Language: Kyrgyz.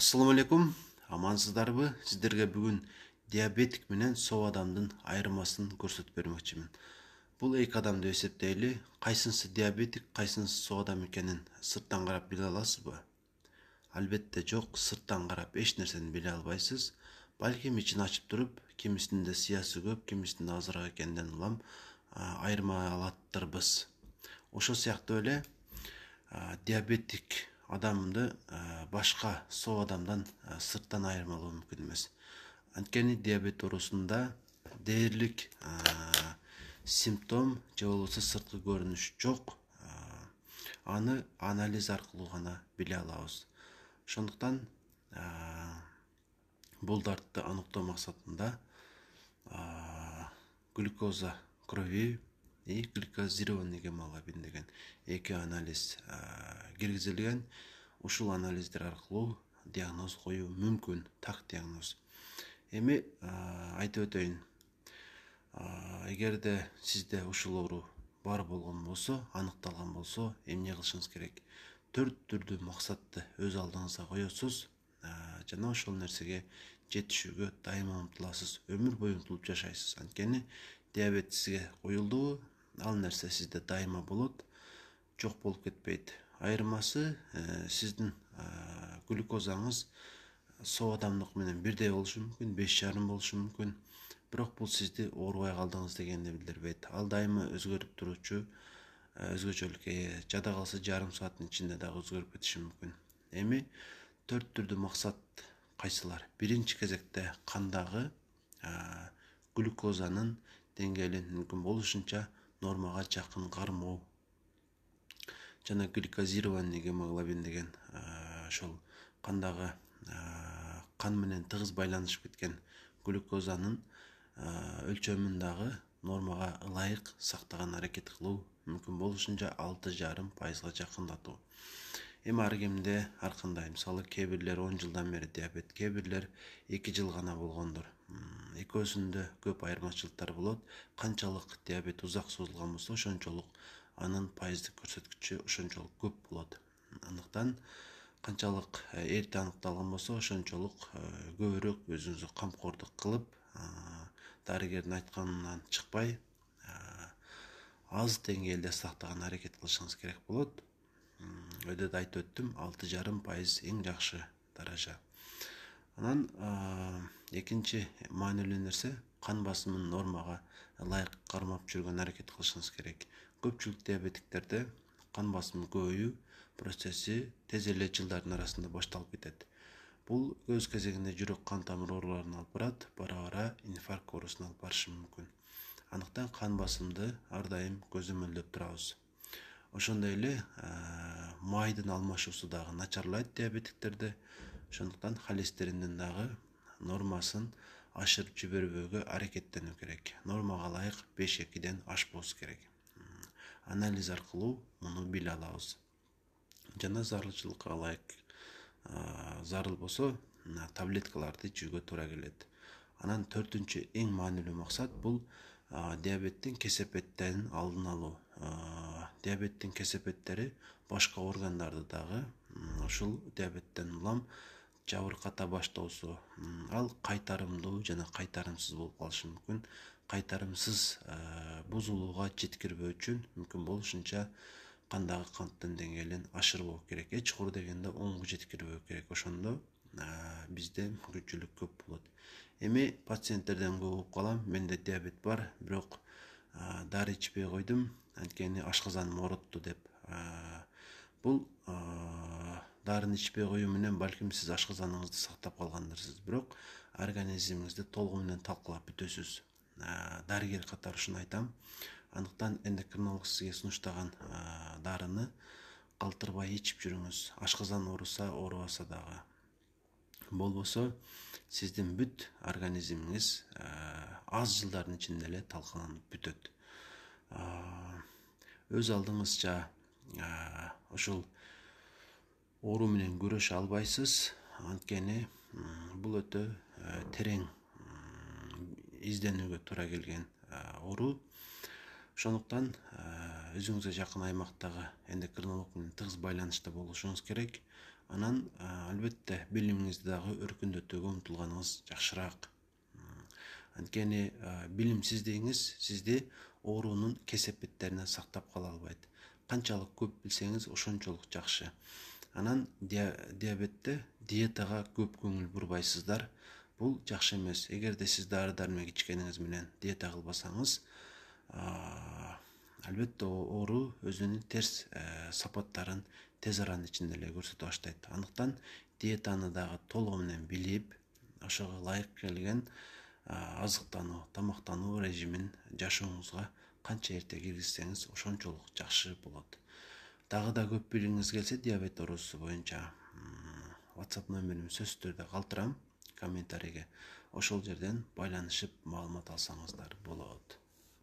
ассалаумағалейкум амансыздар амансыздарбы сіздерге бүгін диабетик менен сау адамдын айырмасын көрсөтүп бермекчимин бул эки адамды эсептейли кайсынысы диабетик кайсынысы соо адам экенин сырттан карап биле аласызбы албетте жок сырттан карап эч нерсени биле албайсыз балким ичин ачып туруп кимисинде сыясы көп кимисинде азыраак экенден улам айырма алаттырбыз ошол сыяктуу эле диабетик адамды э, башқа сол адамдан э, сырттан айырмалау мүмкін емес анткени диабет оорусунда дээрлик э, симптом же болбосо сырткы көрүнүш жок аны анализ аркылуу гана биле алабыз ошондуктан бул дартты аныктоо максатында глюкоза крови и глюкозированный гемоглобин деген эки анализ киргизилген ушул анализдер аркылуу диагноз коюу мүмкүн так диагноз эми айтып өтөйүн эгерде сизде ушул оору бар болгон болсо аныкталган болсо эмне кылышыңыз керек төрт түрдүү максатты өз алдыңызга коесуз жана ошол нерсеге жетишүүгө дайыма умтуласыз өмүр бою умтулуп жашайсыз анткени диабет сизге коюлдубу ал нерсе сизде дайыма болот жок болуп кетпейт айырмасы э, сиздин э, глюкозаңыз соо адамдыкы менен бирдей болушу мүмкүн беш жарым болушу мүмкүн бирок бул сизди оорубай калдыңыз дегенди билдирбейт ал дайыма өзгөрүп туруучу э, өзгөчөлүккө ээ жада калса жарым сааттын ичинде дагы өзгөрүп кетиши мүмкүн эми төрт түрдүү максат кайсылар биринчи кезекте кандагы глюкозанын деңгээлин мүмкүн болушунча нормага жакын кармоо жана гликозированный гемоглобин деген ошол э, кандагы кан э, менен тыгыз байланышып кеткен глюкозанын э, өлчөмүн дагы нормага ылайык сактаган аракет кылуу мүмкүн болушунча алты жарым пайызга жакындатуу эми ар кимде ар кандай мисалы кээ бирлер он жылдан бери диабет кээ бирлер эки жыл гана болгондор экөөсүндө көп айырмачылыктар болот канчалык диабет узак созулган болсо ошончолук анын пайыздык көрсөткүчү ошончолук көп болот андыктан канчалык э, эрте аныкталган болсо ошончолук э, көбүрөөк өзүңүзгө камкордук кылып э, дарыгердин айтканынан чыкпай аз деңгээлде сактаган аракет кылышыңыз керек болот өйдө да айтып өттүм алты жарым пайыз эң жакшы даража анан экинчи маанилүү нерсе кан басымын нормага ылайык кармап жүргөн аракет кылышыңыз керек көпчүлүк диабетиктерде кан басымы көбөйүү процесси тез эле жылдардын арасында башталып кетет бул өз кезегинде жүрөк кан тамыр ооруларына алып барат бара бара инфаркт оорусуна алып барышы мүмкүн андыктан кан басымды ар дайым көзөмөлдөп турабыз ошондой эле майдын алмашуусу дагы начарлайт диабетиктерде ошондуктан холестериндин дагы нормасын ашырып жибербөөгө аракеттенүү керек нормага ылайык беш экиден ашпоосу керек анализ аркылуу муну биле алабыз жана зарылчылыкка ылайык зарыл болсо таблеткаларды ичүүгө туура келет анан төртүнчү эң маанилүү максат бул диабеттин кесепеттерин алдын алуу диабеттин кесепеттери башка органдарды дагы ушул диабеттен улам жабырката баштоосу ал кайтарымдуу жана кайтарымсыз болуп калышы мүмкүн кайтарымсыз э, бузулууга жеткирбөө үчүн мүмкүн болушунча кандагы канттын деңгээлин ашырбоо керек эч кур дегенде онго жеткирбөө керек ошондо э, бизде мүмкүнчүлүк көп болот эми пациенттерден көп угуп калам менде диабет бар бирок э, дары ичпей койдум анткени ашказаным оорутту деп бул дарыны ичпей коюу менен балким сиз ашказаныңызды сактап калгандырсыз бирок организмиңизди толугу менен талкалап бүтөсүз дарыгер катары ушуну айтам андыктан эндокринолог сизге сунуштаган дарыны калтырбай ичип жүрүңүз ашказан ооруса оорубаса дагы болбосо сиздин бүт организмиңиз аз жылдардын ичинде эле талкаланып бүтөт өз алдыңызча ушул оору менен күрөшө албайсыз анткени бул өтө э, терең изденүүгө туура келген э, оору ошондуктан э, өзүңүзгө жакын аймактагы эндокринолог менен тыгыз байланышта болушуңуз керек анан албетте билимиңизди дагы өркүндөтүүгө умтулганыңыз жакшыраак анткени билимсиздигиңиз сизди оорунун кесепеттеринен сактап кала албайт канчалык көп билсеңиз ошончолук жакшы анан диабетте диетага көп көңүл бурбайсыздар бул жакшы эмес эгерде сиз дары дармек ичкениңиз менен диета кылбасаңыз албетте оору өзүнүн терс э, сапаттарын тез аранын ичинде эле көрсөтө баштайт андыктан диетаны дагы толугу менен билип ошого ылайык келген азыктануу тамактануу режимин жашооңузга канча эрте киргизсеңиз ошончолук жакшы болот Тағы да көп билгиңиз келсе диабет оорусу бойынша whatsapp нөмірім сөзсүз түрдө калтырам комментарийге ошол жерден байланышып маалымат алсаңыздар болот